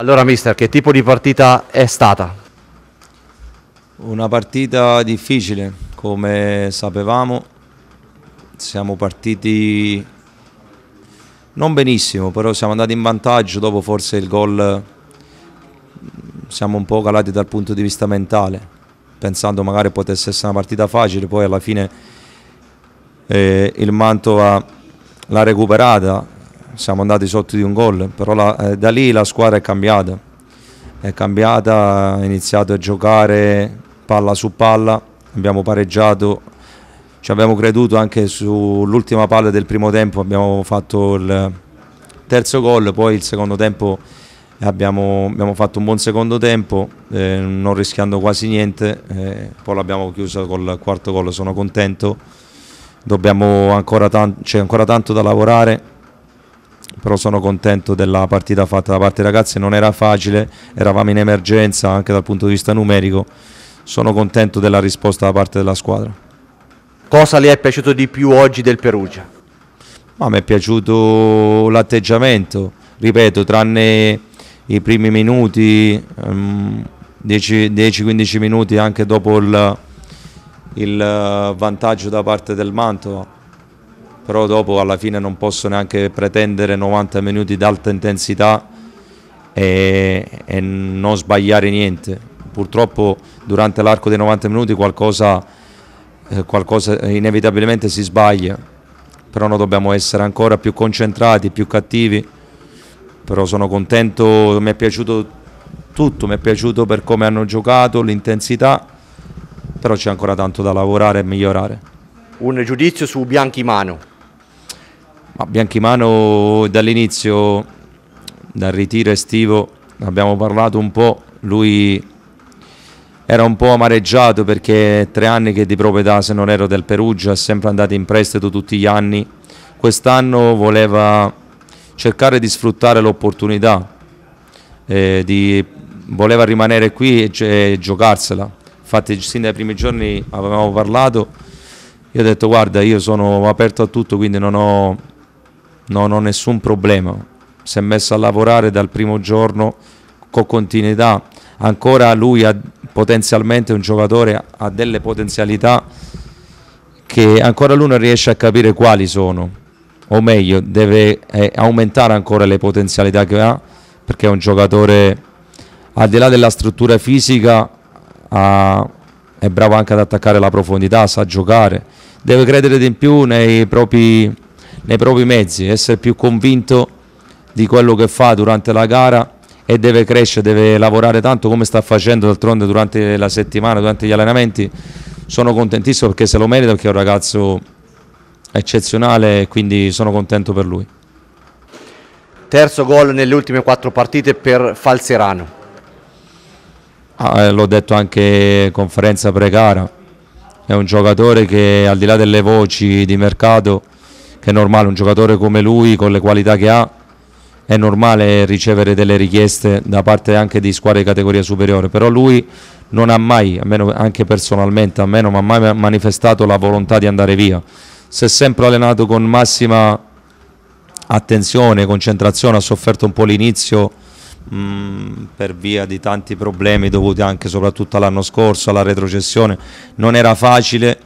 Allora mister, che tipo di partita è stata? Una partita difficile, come sapevamo. Siamo partiti non benissimo, però siamo andati in vantaggio, dopo forse il gol siamo un po' calati dal punto di vista mentale, pensando magari potesse essere una partita facile, poi alla fine eh, il Mantova l'ha recuperata, siamo andati sotto di un gol, però la, eh, da lì la squadra è cambiata, è cambiata, ha iniziato a giocare palla su palla, abbiamo pareggiato, ci abbiamo creduto anche sull'ultima palla del primo tempo, abbiamo fatto il terzo gol, poi il secondo tempo abbiamo, abbiamo fatto un buon secondo tempo, eh, non rischiando quasi niente, eh, poi l'abbiamo chiusa col quarto gol, sono contento, Dobbiamo ancora c'è ancora tanto da lavorare però sono contento della partita fatta da parte dei ragazzi, non era facile, eravamo in emergenza anche dal punto di vista numerico, sono contento della risposta da parte della squadra. Cosa le è piaciuto di più oggi del Perugia? Ma mi è piaciuto l'atteggiamento, ripeto, tranne i primi minuti, 10-15 ehm, minuti anche dopo il, il eh, vantaggio da parte del Mantova però dopo alla fine non posso neanche pretendere 90 minuti d'alta intensità e, e non sbagliare niente. Purtroppo durante l'arco dei 90 minuti qualcosa, eh, qualcosa eh, inevitabilmente si sbaglia, però noi dobbiamo essere ancora più concentrati, più cattivi, però sono contento, mi è piaciuto tutto, mi è piaciuto per come hanno giocato, l'intensità, però c'è ancora tanto da lavorare e migliorare un giudizio su Bianchi Mano. Ma Bianchimano dall'inizio, dal ritiro estivo, abbiamo parlato un po', lui era un po' amareggiato perché tre anni che di proprietà, se non ero del Perugia, è sempre andato in prestito tutti gli anni. Quest'anno voleva cercare di sfruttare l'opportunità, eh, di, voleva rimanere qui e, e giocarsela. Infatti sin dai primi giorni avevamo parlato, io ho detto guarda io sono aperto a tutto quindi non ho non ho nessun problema. Si è messo a lavorare dal primo giorno con continuità. Ancora lui ha potenzialmente un giocatore ha delle potenzialità che ancora lui non riesce a capire quali sono. O meglio, deve eh, aumentare ancora le potenzialità che ha perché è un giocatore al di là della struttura fisica ha, è bravo anche ad attaccare la profondità, sa giocare. Deve credere di più nei propri nei propri mezzi, essere più convinto di quello che fa durante la gara e deve crescere, deve lavorare tanto come sta facendo d'altronde durante la settimana, durante gli allenamenti. Sono contentissimo perché se lo merita perché è un ragazzo eccezionale e quindi sono contento per lui. Terzo gol nelle ultime quattro partite per Falserano. Ah, eh, l'ho detto anche in conferenza pre-gara, è un giocatore che al di là delle voci di mercato è normale un giocatore come lui con le qualità che ha è normale ricevere delle richieste da parte anche di squadre di categoria superiore, però lui non ha mai, almeno anche personalmente, almeno, ma mai manifestato la volontà di andare via. Si è sempre allenato con massima attenzione, concentrazione, ha sofferto un po' l'inizio mm, per via di tanti problemi dovuti anche soprattutto all'anno scorso, alla retrocessione, non era facile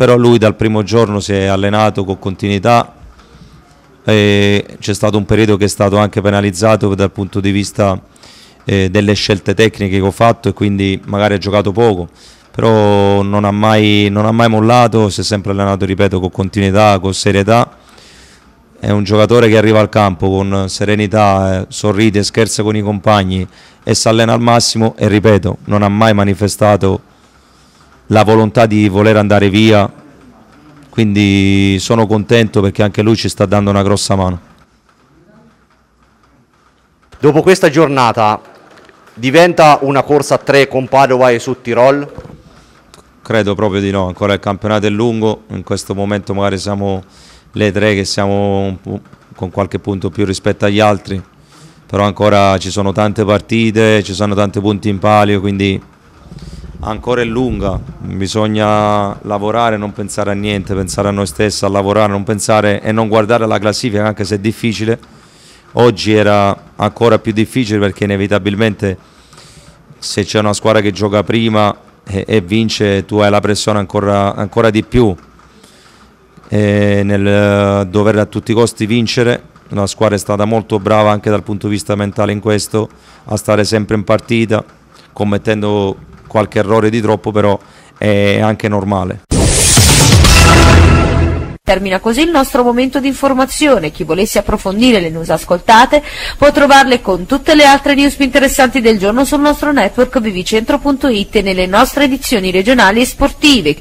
però lui dal primo giorno si è allenato con continuità c'è stato un periodo che è stato anche penalizzato dal punto di vista eh, delle scelte tecniche che ho fatto e quindi magari ha giocato poco però non ha, mai, non ha mai mollato, si è sempre allenato, ripeto, con continuità, con serietà. È un giocatore che arriva al campo con serenità, eh, sorride, scherza con i compagni e si allena al massimo e, ripeto, non ha mai manifestato la volontà di voler andare via, quindi sono contento perché anche lui ci sta dando una grossa mano. Dopo questa giornata diventa una corsa a tre con Padova e su Tirol? Credo proprio di no, ancora il campionato è lungo, in questo momento magari siamo le tre che siamo con qualche punto più rispetto agli altri, però ancora ci sono tante partite, ci sono tanti punti in palio, quindi ancora è lunga, bisogna lavorare, non pensare a niente, pensare a noi stessi, a lavorare, non pensare e non guardare la classifica anche se è difficile. Oggi era ancora più difficile perché inevitabilmente se c'è una squadra che gioca prima e, e vince tu hai la pressione ancora, ancora di più e nel eh, dover a tutti i costi vincere. La squadra è stata molto brava anche dal punto di vista mentale in questo, a stare sempre in partita, commettendo qualche errore di troppo però è anche normale. Termina così il nostro momento di informazione. Chi volesse approfondire le news ascoltate può trovarle con tutte le altre news più interessanti del giorno sul nostro network vivicentro.it e nelle nostre edizioni regionali e sportive.